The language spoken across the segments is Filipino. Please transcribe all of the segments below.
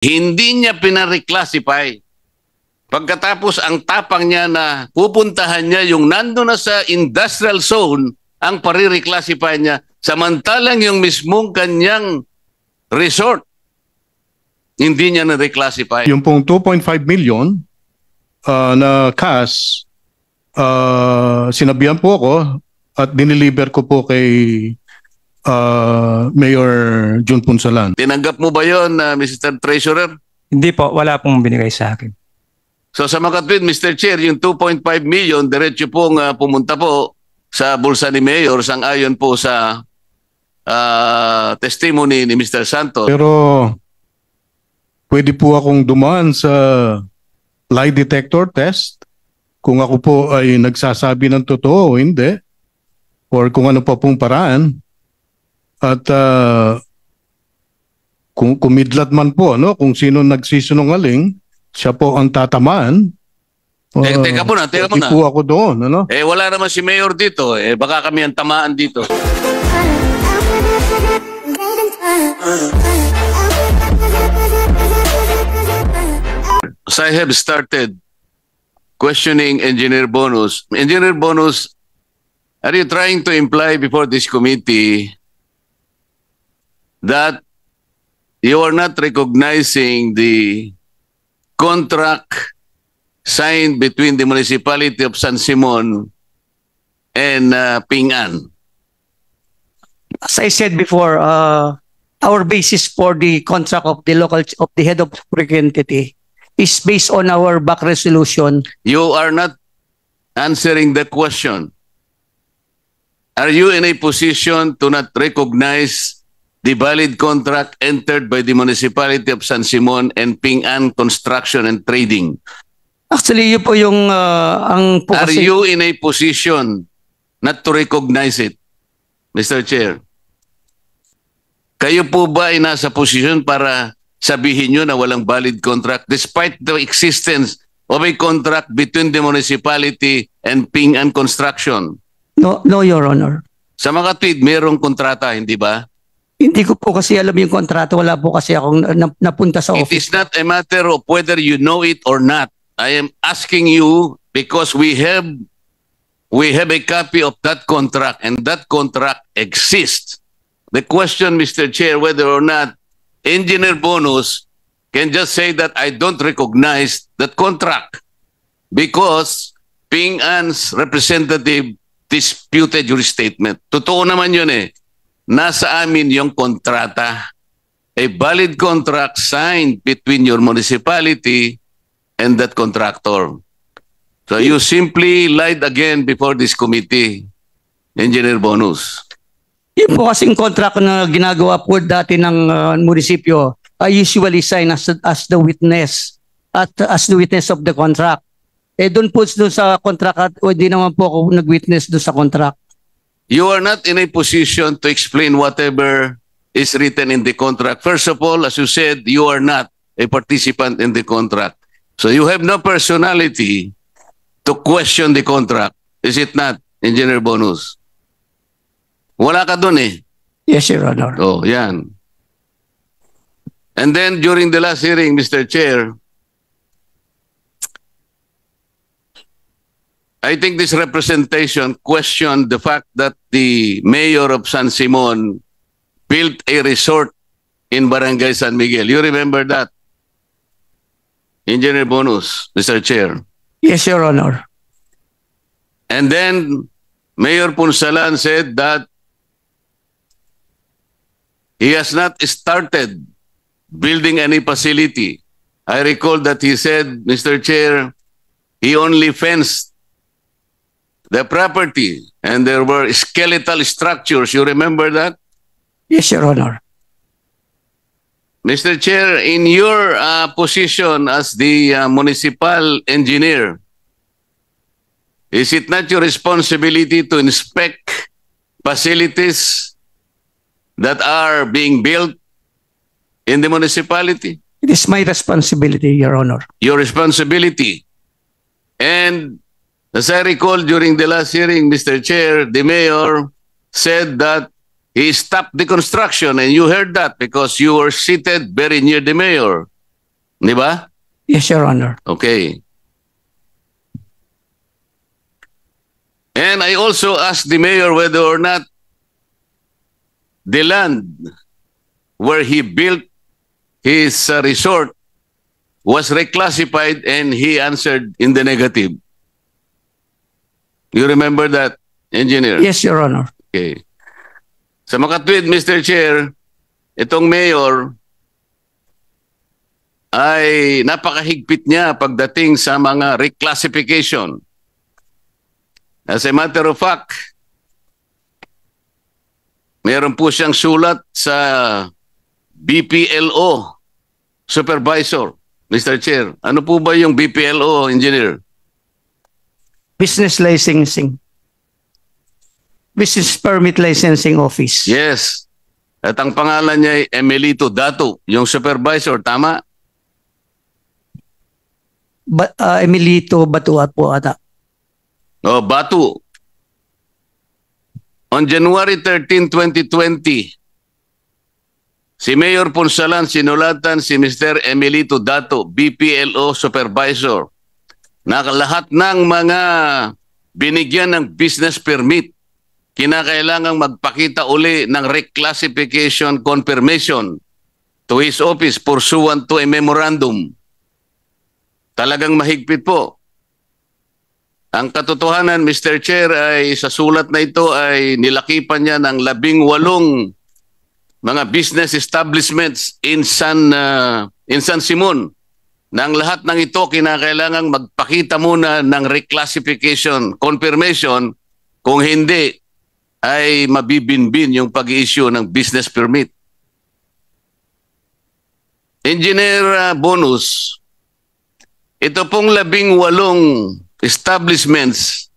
Hindi niya pinareclassify. Pagkatapos ang tapang niya na pupuntahan niya yung nando na sa industrial zone, ang parireclassify niya, samantalang yung mismong kanyang resort, hindi niya na-reclassify. Yung pong 2.5 million uh, na cash, uh, sinabihan po ako at diniliver ko po kay uh, Mayor Jun Punsalan. Tinanggap mo ba yon, uh, Mr. Treasurer? Hindi po, wala pong binigay sa akin. So sa mga katwid, Mr. Chair, yung 2.5 million, diretso pong uh, pumunta po sa bulsa ni Mayor sang-ayon po sa uh, testimony ni Mr. Santos. Pero pwede po akong dumaan sa lie detector test kung ako po ay nagsasabi ng totoo o hindi or kung ano pa pong paraan at uh, ah, kung kumidlat man po, ano, kung sino nagsisinungaling, siya po ang tatamaan. Uh, teka, teka na, teka muna. po ako doon, ano? Eh, wala naman si Mayor dito. Eh, baka kami ang tamaan dito. As I have started questioning Engineer Bonus, Engineer Bonus, are you trying to imply before this committee that you are not recognizing the contract signed between the municipality of San Simon and uh, Pingan. As I said before, uh, our basis for the contract of the local of the head of hurricane entity is based on our back resolution. You are not answering the question. Are you in a position to not recognize The valid contract entered by the municipality of San Simon and Ping An Construction and Trading. Actually, yun po yung uh, ang po Are kasi- you in a position not to recognize it, Mr. Chair? Kayo po ba ay nasa posisyon para sabihin nyo na walang valid contract despite the existence of a contract between the municipality and Ping An Construction? No, no, Your Honor. Sa mga tweet, mayroong kontrata, hindi ba? Hindi ko po kasi alam yung kontrato. Wala po kasi akong napunta sa office. It is not a matter of whether you know it or not. I am asking you because we have we have a copy of that contract and that contract exists. The question, Mr. Chair, whether or not Engineer Bonus can just say that I don't recognize that contract because Ping An's representative disputed your statement. Totoo naman yun eh nasa amin yung kontrata. A valid contract signed between your municipality and that contractor. So you simply lied again before this committee, Engineer Bonus. Yung po kasing contract na ginagawa po dati ng uh, munisipyo I usually sign as, as the witness at as the witness of the contract. Eh doon po doon sa contract at hindi naman po ako nag-witness doon sa contract you are not in a position to explain whatever is written in the contract. First of all, as you said, you are not a participant in the contract. So you have no personality to question the contract. Is it not, Engineer Bonus? Wala ka dun eh. Yes, Your Honor. Oh, yan. And then during the last hearing, Mr. Chair, I think this representation questioned the fact that the mayor of San Simon built a resort in Barangay San Miguel. You remember that? Engineer Bonus, Mr. Chair. Yes, Your Honor. And then Mayor Punsalan said that he has not started building any facility. I recall that he said, Mr. Chair, he only fenced the property, and there were skeletal structures. You remember that? Yes, Your Honor. Mr. Chair, in your uh, position as the uh, municipal engineer, is it not your responsibility to inspect facilities that are being built in the municipality? It is my responsibility, Your Honor. Your responsibility. And As I recall during the last hearing, Mr. Chair, the mayor said that he stopped the construction and you heard that because you were seated very near the mayor. Di ba? Yes, Your Honor. Okay. And I also asked the mayor whether or not the land where he built his uh, resort was reclassified and he answered in the negative. You remember that, Engineer? Yes, Your Honor. Okay. Sa makatwid, Mr. Chair, itong mayor ay napakahigpit niya pagdating sa mga reclassification. As a matter of fact, meron po siyang sulat sa BPLO Supervisor, Mr. Chair. Ano po ba yung BPLO, Engineer? business licensing. Business Permit Licensing Office. Yes. At ang pangalan niya ay Emilito Dato, yung supervisor, tama? Ba- uh, ah, Emilito Batuat po ata. Oh, Batu. On January 13, 2020, si Mayor Ponsalan sinulatan si Mr. Emilito Dato, BPLO Supervisor, na lahat ng mga binigyan ng business permit, kinakailangang magpakita uli ng reclassification confirmation to his office pursuant to a memorandum. Talagang mahigpit po. Ang katotohanan, Mr. Chair, ay sa sulat na ito ay nilakipan niya ng labing walong mga business establishments in San, uh, in San Simon ng lahat ng ito, kinakailangan magpakita muna ng reclassification, confirmation. Kung hindi, ay mabibinbin yung pag-i-issue ng business permit. Engineer uh, bonus, ito pong labing walong establishments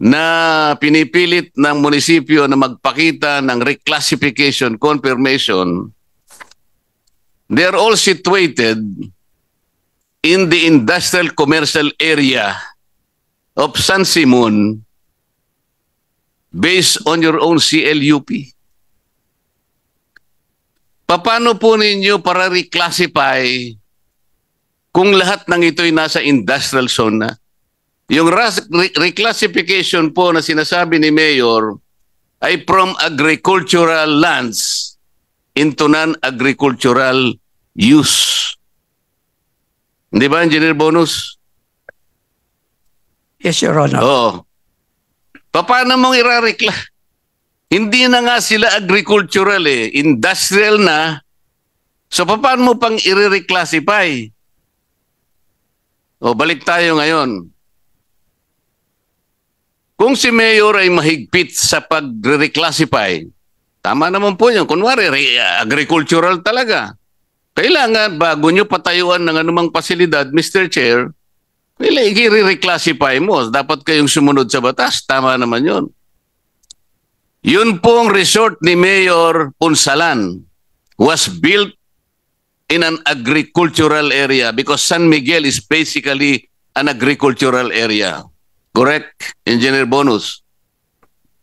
na pinipilit ng munisipyo na magpakita ng reclassification confirmation, they're all situated in the industrial commercial area of San Simon based on your own CLUP. Paano po ninyo para reclassify kung lahat ng ito'y nasa industrial zone na? Yung reclassification po na sinasabi ni Mayor ay from agricultural lands into non-agricultural use. Hindi ba, Engineer Bonus? Yes, Your Honor. Oo. Paano mong irarekla? Hindi na nga sila agricultural eh. Industrial na. So paano mo pang i O balik tayo ngayon. Kung si Mayor ay mahigpit sa pag-reclassify, tama naman po yun. Kunwari, agricultural talaga. Kailangan bago nyo patayuan ng anumang pasilidad, Mr. Chair, i-reclassify mo. Dapat kayong sumunod sa batas. Tama naman yun. Yun pong resort ni Mayor Punsalan was built in an agricultural area because San Miguel is basically an agricultural area. Correct, Engineer Bonus?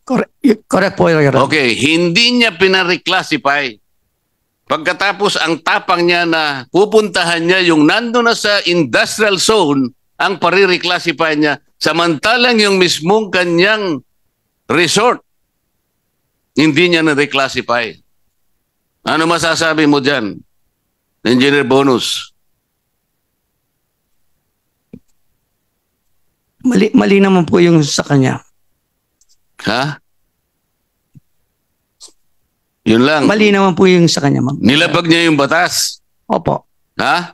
Correct, correct po, Your Honor. Okay, hindi niya pinareclassify. Pagkatapos ang tapang niya na pupuntahan niya yung nando na sa industrial zone, ang paririclassify niya, samantalang yung mismong kanyang resort, hindi niya na-reclassify. Ano masasabi mo dyan, Engineer Bonus? Mali, mali naman po yung sa kanya. Ha? Yun lang. Mali naman po yung sa kanya, ma'am. Nilabag niya yung batas. Opo. Ha?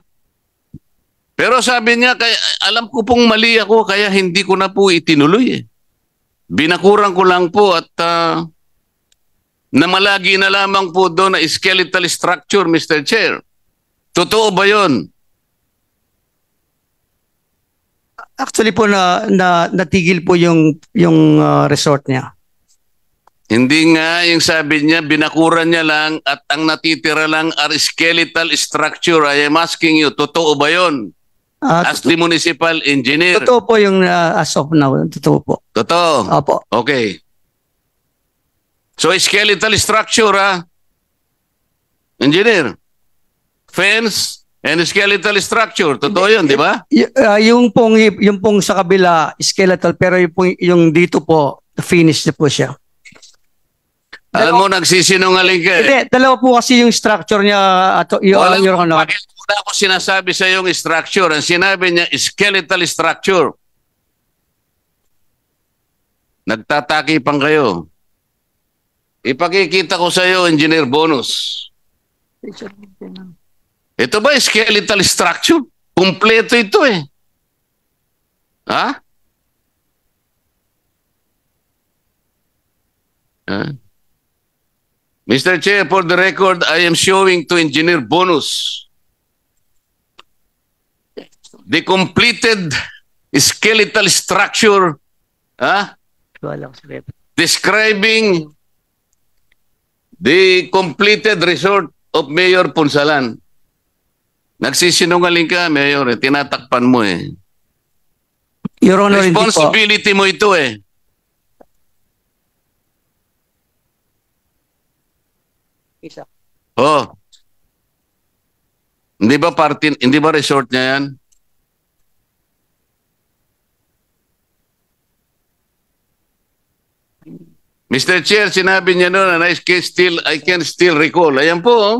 Pero sabi niya, kaya, alam ko pong mali ako, kaya hindi ko na po itinuloy. Eh. Binakuran ko lang po at uh, ah, namalagi na lamang po doon na skeletal structure, Mr. Chair. Totoo ba yun? Actually po na, na natigil po yung yung uh, resort niya. Hindi nga yung sabi niya, binakuran niya lang at ang natitira lang are skeletal structure. I am asking you, totoo ba yun? Uh, As the municipal engineer. Totoo po yung uh, as of now. Totoo po. Totoo? Opo. Okay. So skeletal structure ha? Ah. Engineer. Fence and skeletal structure. Totoo yun, di ba? uh, yung, pong, yung pong sa kabila, skeletal, pero yung, pong, yung dito po, finish na po siya. Alam mo, nagsisinungaling ka. Eh. Hindi, eh. dalawa po kasi yung structure niya, At, yung, well, your honor. Wala ko sinasabi sa yung structure. Ang sinabi niya, skeletal structure. Nagtataki pang kayo. Ipakikita ko sa iyo, Engineer Bonus. Ito ba skeletal structure? Kumpleto ito eh. Ha? Huh? Mr. Chair, for the record, I am showing to Engineer Bonus the completed skeletal structure huh? Ah, describing the completed resort of Mayor Punsalan. Nagsisinungaling ka, Mayor. Eh. Tinatakpan mo eh. Your Honor, Responsibility mo ito eh. Isa. Oh. Hindi ba party, hindi ba resort niya yan? Mr. Chair, sinabi niya noon and I can still, I can still recall. Ayan po. Oh.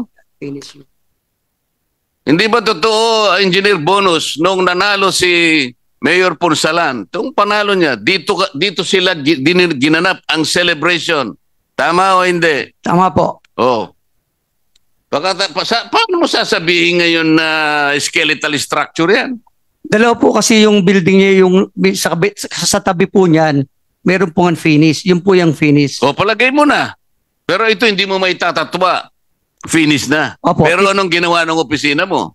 Hindi ba totoo, Engineer Bonus, nung nanalo si Mayor Pursalan, Tung panalo niya, dito, dito sila ginanap ang celebration. Tama o hindi? Tama po. Oh. Baka, sa, paano mo sasabihin ngayon na skeletal structure yan? Dalawa po kasi yung building niya, yung sa, sa, sa tabi po niyan, meron pong finish. Yun po yung finish. O, oh, palagay mo na. Pero ito hindi mo may tatatwa. Finish na. Opo. Pero anong ginawa ng opisina mo?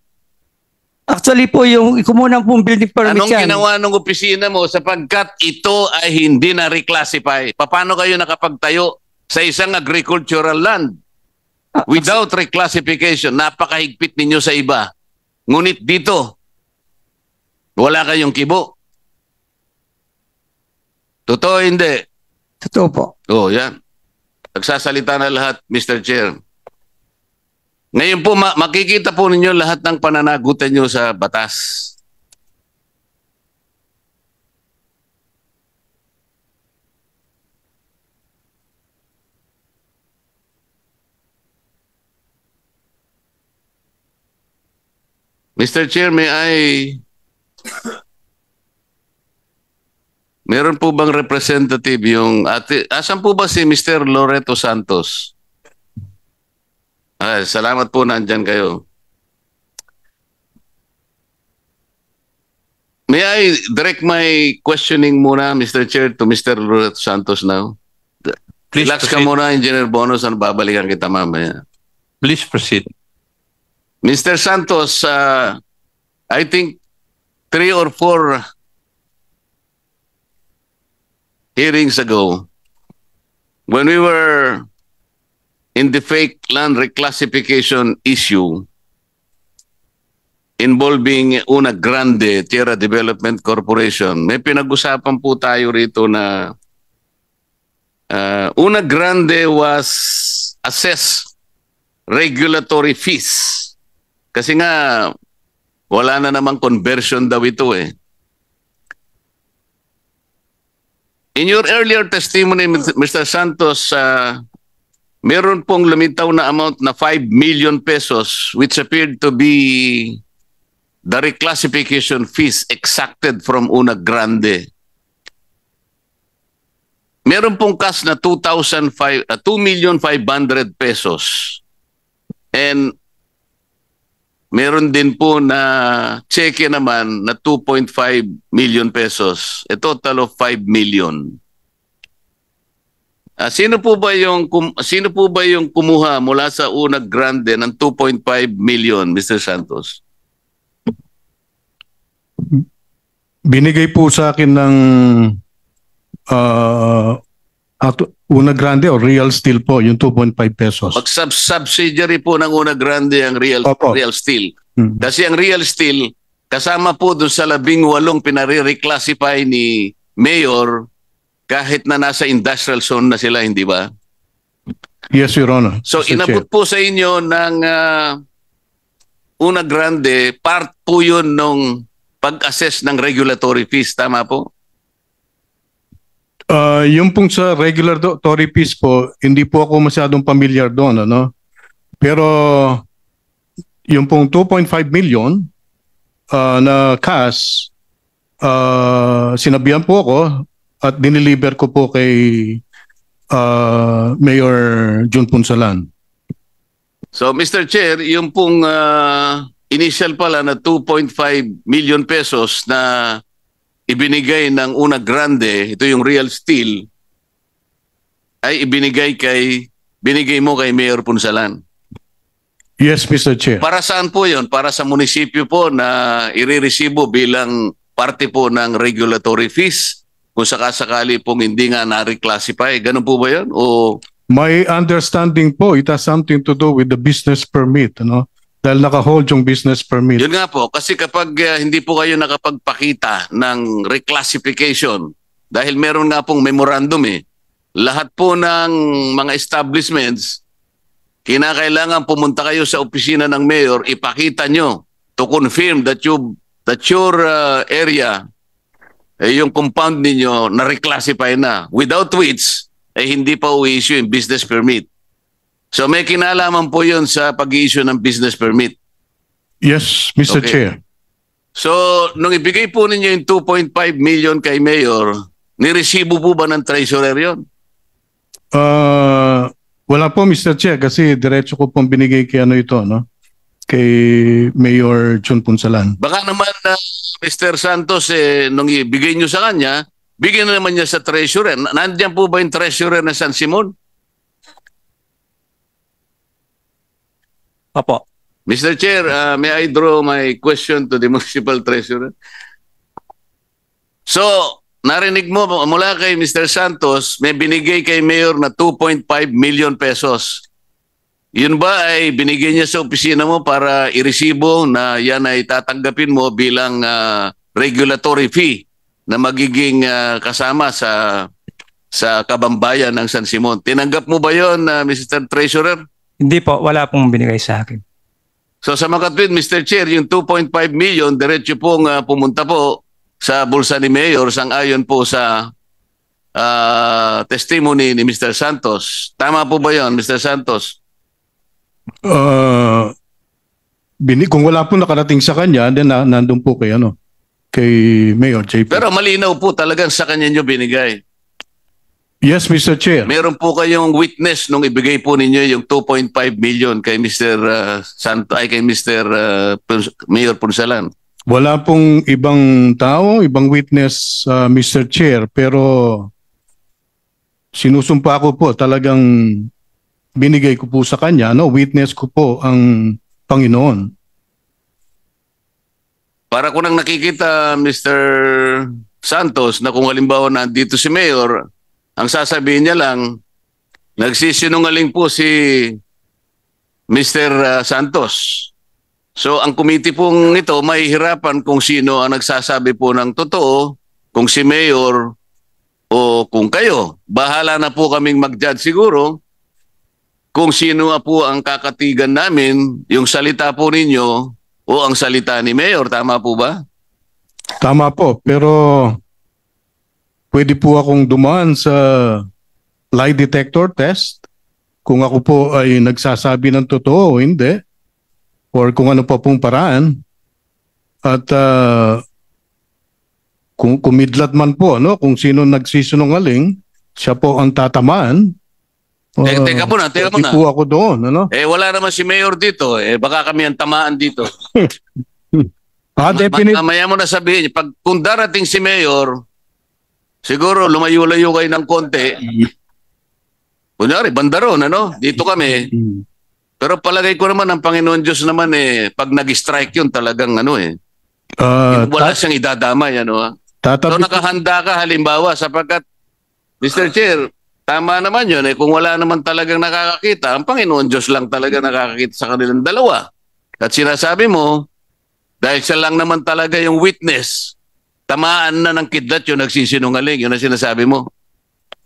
Actually po, yung kumunan pong building permit Anong yan. ginawa ng opisina mo sapagkat ito ay hindi na reclassify? Paano kayo nakapagtayo sa isang agricultural land? without reclassification, napakahigpit ninyo sa iba. Ngunit dito, wala kayong kibo. Totoo hindi. Totoo po. Oo, oh, yan. Nagsasalita na lahat, Mr. Chair. Ngayon po, makikita po ninyo lahat ng pananagutan nyo sa batas. Mr. Chair, may I... Meron po bang representative yung... Ate, asan po ba si Mr. Loreto Santos? Ah, salamat po nandyan kayo. May I direct my questioning muna, Mr. Chair, to Mr. Loreto Santos now? Please Relax proceed. ka muna, Engineer Bonus, ano babalikan kita mamaya. Please proceed. Mr. Santos, uh, I think three or four hearings ago, when we were in the fake land reclassification issue involving Una Grande Tierra Development Corporation, may pinag-usapan po tayo rito na uh, Una Grande was assessed regulatory fees kasi nga, wala na namang conversion daw ito eh. In your earlier testimony, Mr. Santos, uh, meron pong lumitaw na amount na 5 million pesos which appeared to be the reclassification fees exacted from Una Grande. Meron pong cash na 2,500 2 uh, million 500 pesos. And Meron din po na cheque naman na 2.5 million pesos. A total of 5 million. Uh, sino po ba yung kum, sino po ba yung kumuha mula sa unang grande ng 2.5 million, Mr. Santos? Binigay po sa akin ng uh, at Una Grande o Real Steel po, yung 2.5 pesos. Mag-subsidiary po ng Una Grande ang Real, Opo. Real Steel. Hmm. Kasi ang Real Steel, kasama po dun sa labing walong pinare-reclassify ni Mayor kahit na nasa industrial zone na sila, hindi ba? Yes, Your Honor. So Mr. inabot Chair. po sa inyo ng uh, Una Grande, part po yun nung pag-assess ng regulatory fees, tama po? Uh, ah, yung pong sa regular do- Tory piece po, hindi po ako masyadong pamilyar doon. Ano? Pero yung pong 2.5 million uh, na cash, uh, sinabihan po ako at diniliver ko po kay uh, Mayor Jun Punsalan. So Mr. Chair, yung pong uh, initial pala na 2.5 million pesos na ibinigay ng Una Grande, ito yung real steel, ay ibinigay kay binigay mo kay Mayor Punsalan. Yes, Mr. Chair. Para saan po 'yon? Para sa munisipyo po na iriresibo bilang parte po ng regulatory fees kung sakasakali pong hindi nga na-reclassify. Ganun po ba 'yon? O My understanding po, it has something to do with the business permit, no? Dahil naka-hold yung business permit. Yun nga po, kasi kapag uh, hindi po kayo nakapagpakita ng reclassification, dahil meron nga pong memorandum eh, lahat po ng mga establishments, kinakailangan pumunta kayo sa opisina ng mayor, ipakita nyo to confirm that you that your uh, area, eh, yung compound ninyo, na-reclassify na. Without which, eh, hindi pa u-issue yung business permit. So may kinalaman po yun sa pag-issue ng business permit. Yes, Mr. Okay. Chair. So, nung ibigay po ninyo yung 2.5 million kay Mayor, niresibo po ba ng treasurer yon? Uh, ah, wala po, Mr. Che, kasi diretso ko pong binigay kay ano ito, no? Kay Mayor Jun Punsalan. Baka naman, uh, ah, Mr. Santos, eh, nung ibigay nyo sa kanya, bigyan na naman niya sa treasurer. Nandiyan po ba yung treasurer na San Simon? Opo. Mr. Chair, uh, may I draw my question to the Municipal Treasurer? So, narinig mo mula kay Mr. Santos, may binigay kay Mayor na 2.5 million pesos. Yun ba ay binigay niya sa opisina mo para iresibo na yan ay tatanggapin mo bilang uh, regulatory fee na magiging uh, kasama sa sa kabambayan ng San Simon. Tinanggap mo ba yon, uh, Mr. Treasurer? Hindi po, wala pong binigay sa akin. So sa mga katwid, Mr. Chair, yung 2.5 million, diretso pong uh, pumunta po sa bulsa ni Mayor sangayon po sa uh, testimony ni Mr. Santos. Tama po ba yon Mr. Santos? Uh, ah, binig, kung wala po nakarating sa kanya, then na, nandun po kay, ano, kay Mayor JP. Pero malinaw po talagang sa kanya nyo binigay. Yes, Mr. Chair. Meron po kayong witness nung ibigay po ninyo yung 2.5 million kay Mr. Uh, Santo ay kay Mr. Uh, Mayor Punsalan. Wala pong ibang tao, ibang witness, uh, Mr. Chair, pero sinusumpa ko po talagang binigay ko po sa kanya, no, witness ko po ang Panginoon. Para ko nang nakikita, Mr. Santos, na kung halimbawa nandito si Mayor, ang sasabihin niya lang, nagsisinungaling po si Mr. Ah, Santos. So ang committee pong ito mahihirapan kung sino ang nagsasabi po ng totoo, kung si mayor o kung kayo. Bahala na po kaming mag-judge siguro kung sino po ang kakatigan namin, yung salita po ninyo o ang salita ni mayor. Tama po ba? Tama po, pero pwede po akong dumaan sa lie detector test kung ako po ay nagsasabi ng totoo o hindi or kung ano pa pong paraan at uh, kung kumidlat man po ano kung sino nagsisinungaling siya po ang tatamaan Uh, teka po na, teka po na. ako doon, ano? Eh, wala naman si Mayor dito. Eh, baka kami ang tamaan dito. ah, definitely. Mamaya mo na sabihin, pag, kung darating si Mayor, Siguro lumayo-layo kayo ng konti. Kunyari, bandaron, ano? Dito kami. Pero palagay ko naman, ang Panginoon Diyos naman, eh, pag nag-strike yun, talagang ano eh. Uh, wala siyang idadamay, ano ha? Ah. Tatabi- so nakahanda ka halimbawa sapagkat, Mr. Chair, tama naman yun eh. Kung wala naman talagang nakakakita, ang Panginoon Diyos lang talaga nakakakita sa kanilang dalawa. At sinasabi mo, dahil siya lang naman talaga yung witness Tamaan na ng kidlat yung nagsisinungaling, yun ang sinasabi mo.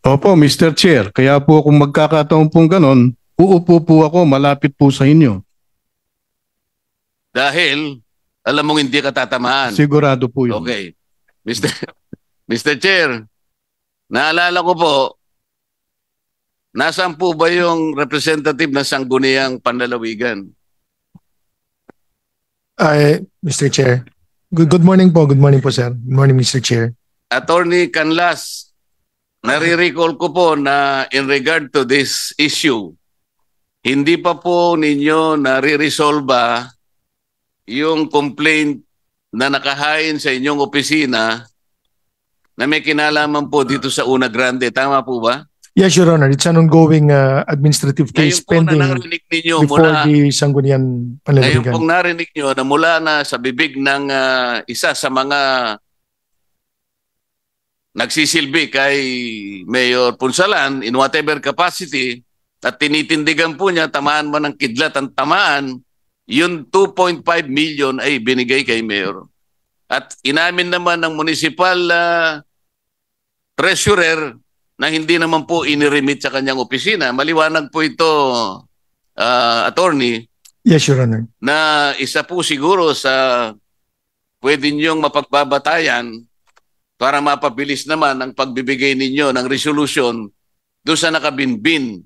Opo, Mr. Chair. Kaya po kung magkakataon pong ganon, uupo po ako malapit po sa inyo. Dahil alam mong hindi ka tatamaan. Sigurado po yun. Okay. Mr. Mr. Chair, naalala ko po, nasaan po ba yung representative ng Sangguniang Panlalawigan? Ay, Mr. Chair, Good, good morning po. Good morning po, sir. Good morning, Mr. Chair. Attorney Canlas, nare-recall ko po na in regard to this issue, hindi pa po ninyo nare-resolve yung complaint na nakahain sa inyong opisina na may kinalaman po dito sa Una Grande. Tama po ba? Yes, Your Honor. It's an ongoing uh, administrative case Ngayon pending na ninyo, before mula, the sanggunian panlalagan. Ngayon pong narinig nyo na mula na sa bibig ng uh, isa sa mga nagsisilbi kay Mayor Punsalan in whatever capacity at tinitindigan po niya, tamaan mo ng kidlat ang tamaan, yung 2.5 million ay binigay kay Mayor. At inamin naman ng municipal uh, treasurer na hindi naman po iniremit sa kanyang opisina. Maliwanag po ito, uh, attorney. Yes, Your Honor. Na isa po siguro sa pwede niyong mapagbabatayan para mapabilis naman ang pagbibigay ninyo ng resolution doon sa nakabinbin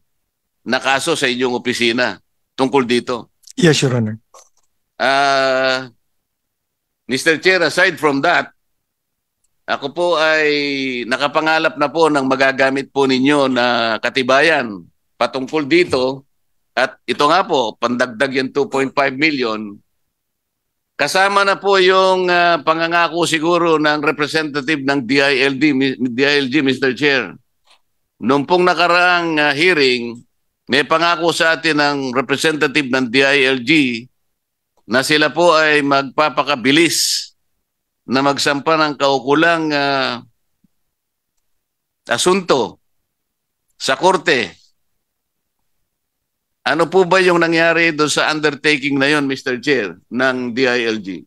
na kaso sa inyong opisina tungkol dito. Yes, Your Honor. Uh, ah, Mr. Chair, aside from that, ako po ay nakapangalap na po ng magagamit po ninyo na katibayan patungkol dito. At ito nga po, pandagdag yung 2.5 million. Kasama na po yung uh, pangangako siguro ng representative ng DILD, DILG, Mr. Chair. Noong pong nakaraang uh, hearing, may pangako sa atin ng representative ng DILG na sila po ay magpapakabilis na magsampa ng kaukulang uh, asunto sa korte. Ano po ba yung nangyari doon sa undertaking na yon, Mr. Chair, ng DILG?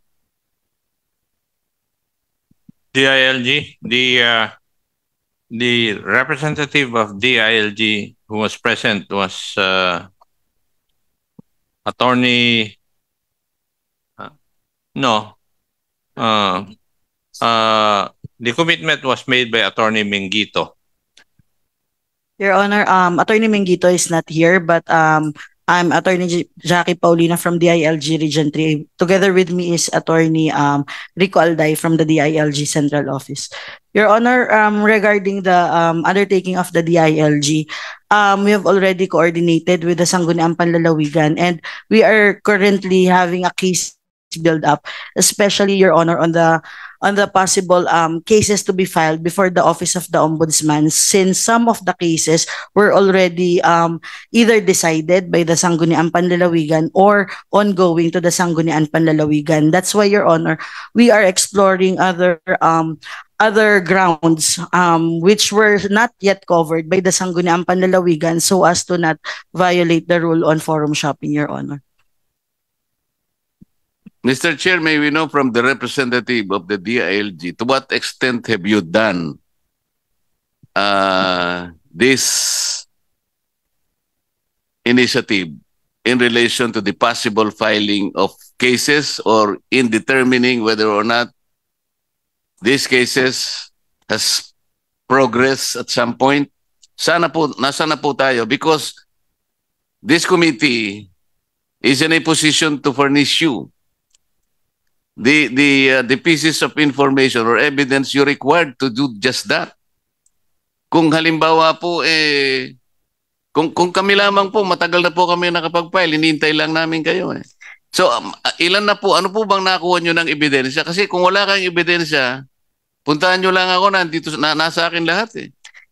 DILG, the uh, the representative of DILG who was present was uh, attorney. Uh, no, Uh, uh, the commitment was made by Attorney Mingito. Your Honor, um, Attorney Mingito is not here, but um, I'm Attorney Jackie Paulina from DILG Region 3. Together with me is Attorney um, Rico Alday from the DILG Central Office. Your Honor, um, regarding the um, undertaking of the DILG, um, we have already coordinated with the Sangguniang Panlalawigan and we are currently having a case build up, especially Your Honor on the on the possible um, cases to be filed before the Office of the Ombudsman since some of the cases were already um, either decided by the Sanggunian Panlalawigan or ongoing to the Sanggunian Panlalawigan. That's why, Your Honor, we are exploring other um, other grounds um, which were not yet covered by the Sanggunian Panlalawigan so as to not violate the rule on forum shopping, Your Honor. Mr. Chair, may we know from the representative of the DILG to what extent have you done uh, this initiative in relation to the possible filing of cases or in determining whether or not these cases has progressed at some point? Sana po, nasa na po tayo because this committee is in a position to furnish you the the uh, the pieces of information or evidence you required to do just that. Kung halimbawa po eh kung kung kami lamang po matagal na po kami nakapag-file, hinihintay lang namin kayo eh. So um, uh, ilan na po ano po bang nakuha niyo ng ebidensya kasi kung wala kang ebidensya, puntahan niyo lang ako nandito na, nasa akin lahat eh.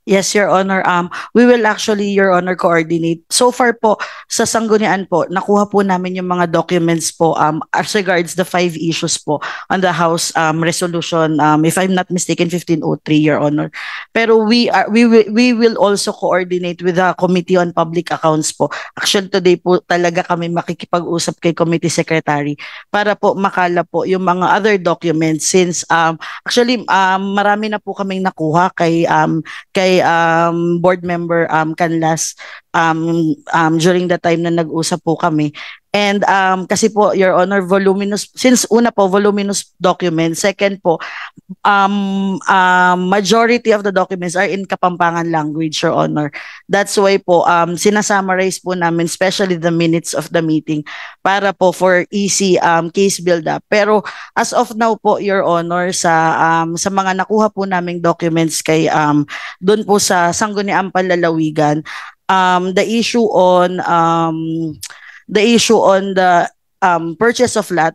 Yes, Your Honor. Um, we will actually, Your Honor, coordinate. So far po, sa sanggunian po, nakuha po namin yung mga documents po um, as regards the five issues po on the House um, Resolution, um, if I'm not mistaken, 1503, Your Honor. Pero we, are, we, we will also coordinate with the Committee on Public Accounts po. Actually, today po talaga kami makikipag-usap kay Committee Secretary para po makala po yung mga other documents since um, actually um, marami na po kaming nakuha kay, um, kay um, board member um, Canlas um, um, during the time na nag-usap po kami And um, kasi po, Your Honor, voluminous, since una po, voluminous document. Second po, um, uh, majority of the documents are in Kapampangan language, Your Honor. That's why po, um, sinasummarize po namin, especially the minutes of the meeting, para po for easy um, case build-up. Pero as of now po, Your Honor, sa, um, sa mga nakuha po naming documents kay, um, doon po sa Sangguniang Palalawigan, um, the issue on um, the issue on the um, purchase of lot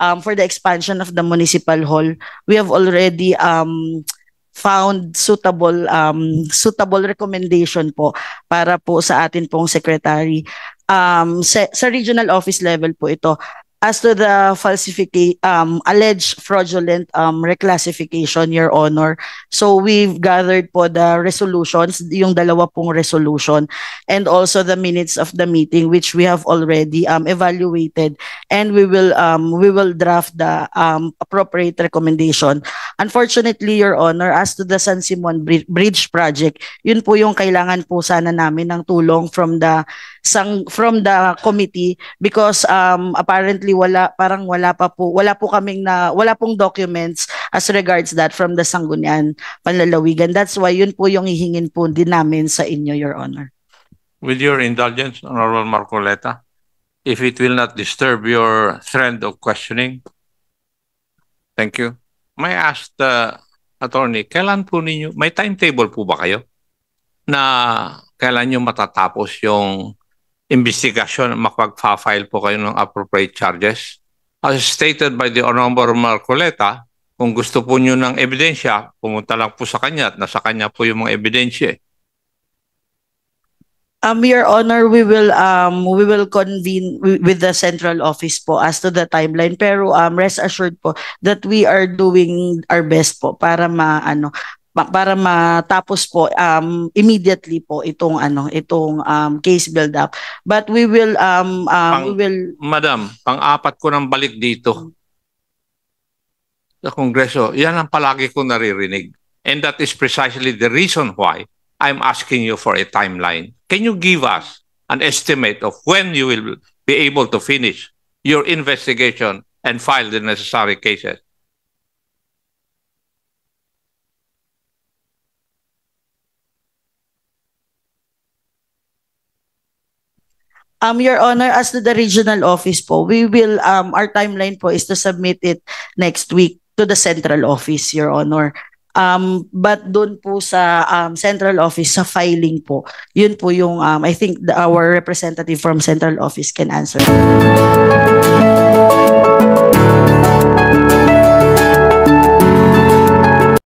um, for the expansion of the municipal hall. We have already um, found suitable um, suitable recommendation po para po sa atin pong secretary. Um, sa, sa regional office level po ito As to the falsification, um, alleged fraudulent um, reclassification, Your Honor, so we've gathered po the resolutions, yung dalawa pong resolution, and also the minutes of the meeting, which we have already um, evaluated, and we will um, we will draft the um, appropriate recommendation. Unfortunately, Your Honor, as to the San Simon Bridge Project, yun po yung kailangan po sana namin ng tulong from the sang from the committee because um apparently wala parang wala pa po wala po kaming na wala pong documents as regards that from the Sangguniang Panlalawigan. That's why yun po yung hihingin po din namin sa inyo, Your Honor. With your indulgence, Honorable Marcoleta, if it will not disturb your trend of questioning, thank you. May ask the attorney, kailan po ninyo, may timetable po ba kayo na kailan nyo matatapos yung investigation, makapag-file po kayo ng appropriate charges. As stated by the Honorable Marcoleta, kung gusto po nyo ng ebidensya, pumunta lang po sa kanya at nasa kanya po yung mga ebidensya. Um, Your Honor, we will um, we will convene with the central office po as to the timeline. Pero um, rest assured po that we are doing our best po para ma ano para matapos po um, immediately po itong ano itong um, case build up but we will um, um pang, we will madam pang-apat ko nang balik dito sa kongreso yan ang palagi ko naririnig and that is precisely the reason why I'm asking you for a timeline can you give us an estimate of when you will be able to finish your investigation and file the necessary cases Um, Your Honor, as to the regional office po, we will, um, our timeline po is to submit it next week to the central office, Your Honor. Um, but doon po sa um, central office, sa filing po, yun po yung, um, I think the, our representative from central office can answer.